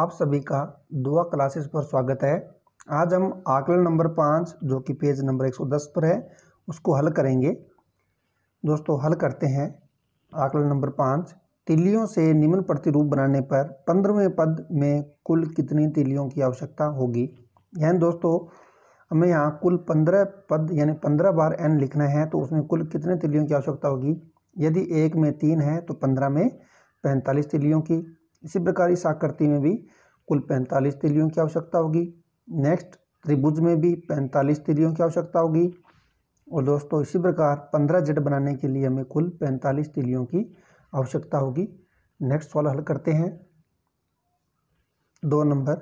आप सभी का दुआ क्लासेस पर स्वागत है आज हम आकलन नंबर पाँच जो कि पेज नंबर 110 पर है उसको हल करेंगे दोस्तों हल करते हैं आकलन नंबर पाँच तिलियों से निम्न प्रतिरूप बनाने पर पंद्रहवें पद में कुल कितनी तिलियों की आवश्यकता होगी यानी दोस्तों हमें यहाँ कुल पंद्रह पद यानी पंद्रह बार एन लिखना है तो उसमें कुल कितने तिलियों की आवश्यकता होगी यदि एक में तीन है तो पंद्रह में पैंतालीस तिलियों की इसी प्रकार इस आकृति में भी कुल पैंतालीस तिलियों की आवश्यकता होगी नेक्स्ट त्रिभुज में भी पैंतालीस तिलियों की आवश्यकता होगी और दोस्तों इसी प्रकार पंद्रह जेड बनाने के लिए हमें कुल पैंतालीस तिलियों की आवश्यकता होगी नेक्स्ट सवाल हल करते हैं दो नंबर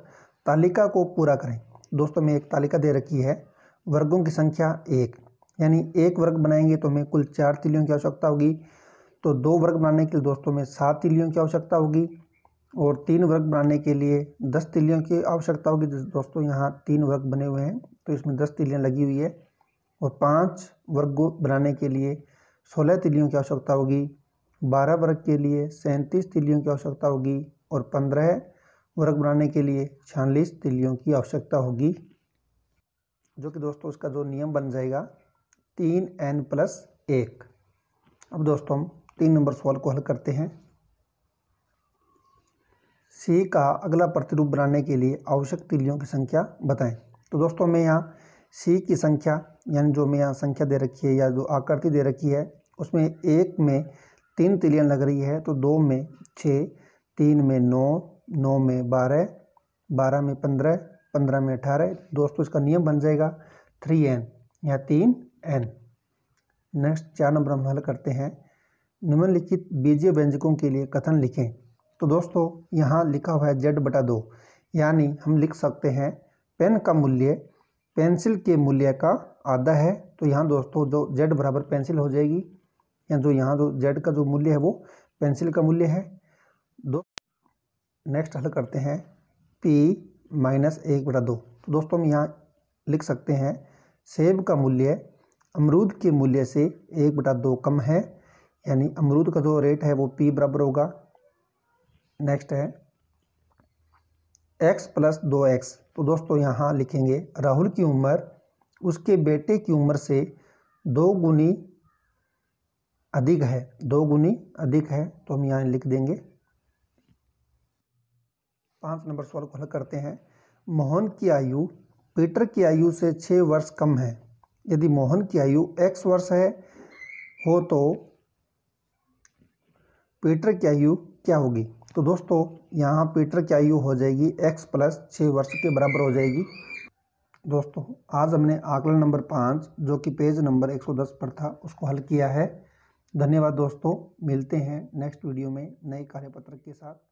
तालिका को पूरा करें दोस्तों में एक तालिका दे रखी है वर्गों की संख्या एक यानी एक वर्ग बनाएंगे तो हमें कुल चार तिलियों की आवश्यकता होगी तो दो वर्ग बनाने के लिए दोस्तों में सात तिलियों की आवश्यकता होगी और तीन वर्ग बनाने के लिए दस तिलियों की आवश्यकता होगी दोस्तों यहाँ तीन वर्ग बने हुए हैं तो इसमें दस तिलियाँ लगी हुई है और पाँच वर्ग बनाने के लिए सोलह तिलियों की आवश्यकता होगी बारह वर्ग के लिए सैंतीस तिलियों की आवश्यकता होगी और पंद्रह वर्ग बनाने के लिए छियालीस तिलियों की आवश्यकता होगी जो कि दोस्तों उसका जो नियम बन जाएगा तीन एन प्लस एक अब दोस्तों हम तीन नंबर सवाल को हल करते हैं सी का अगला प्रतिरूप बनाने के लिए आवश्यक तिलियों की संख्या बताएं तो दोस्तों मैं यहाँ सी की संख्या यानी जो मैं यहाँ संख्या दे रखी है या जो आकृति दे रखी है उसमें एक में तीन तिलियाँ लग रही है तो दो में छः तीन में नौ नौ में बारह बारह में पंद्रह पंद्रह में अठारह दोस्तों इसका नियम बन जाएगा थ्री एन या तीन एन नेक्स्ट चार नंबर हम हल करते हैं निम्नलिखित बीजीय व्यंजकों के लिए कथन लिखें तो दोस्तों यहाँ लिखा हुआ है जेड बटा दो यानी हम लिख सकते हैं पेन का मूल्य पेंसिल के मूल्य का आधा है तो यहाँ दोस्तों जो जेड बराबर पेंसिल हो जाएगी या जो यहाँ जो जेड का जो मूल्य है वो पेंसिल का मूल्य है दो नेक्स्ट हल करते हैं पी माइनस एक बटा दो तो दोस्तों हम यहाँ लिख सकते हैं सेब का मूल्य अमरूद के मूल्य से एक बटा दो कम है यानी अमरूद का जो रेट है वो पी बराबर होगा नेक्स्ट है एक्स प्लस दो एक्स तो दोस्तों यहाँ लिखेंगे राहुल की उम्र उसके बेटे की उम्र से दो गुनी अधिक है दो गुनी अधिक है तो हम यहाँ लिख देंगे पाँच नंबर सवाल को हल करते हैं मोहन की आयु पीटर की आयु से छः वर्ष कम है यदि मोहन की आयु एक्स वर्ष है हो तो पीटर की आयु क्या होगी तो दोस्तों यहाँ पीटर की आयु हो जाएगी एक्स प्लस छः वर्ष के बराबर हो जाएगी दोस्तों आज हमने आकलन नंबर पाँच जो कि पेज नंबर 110 पर था उसको हल किया है धन्यवाद दोस्तों मिलते हैं नेक्स्ट वीडियो में नए कार्यपत्र के साथ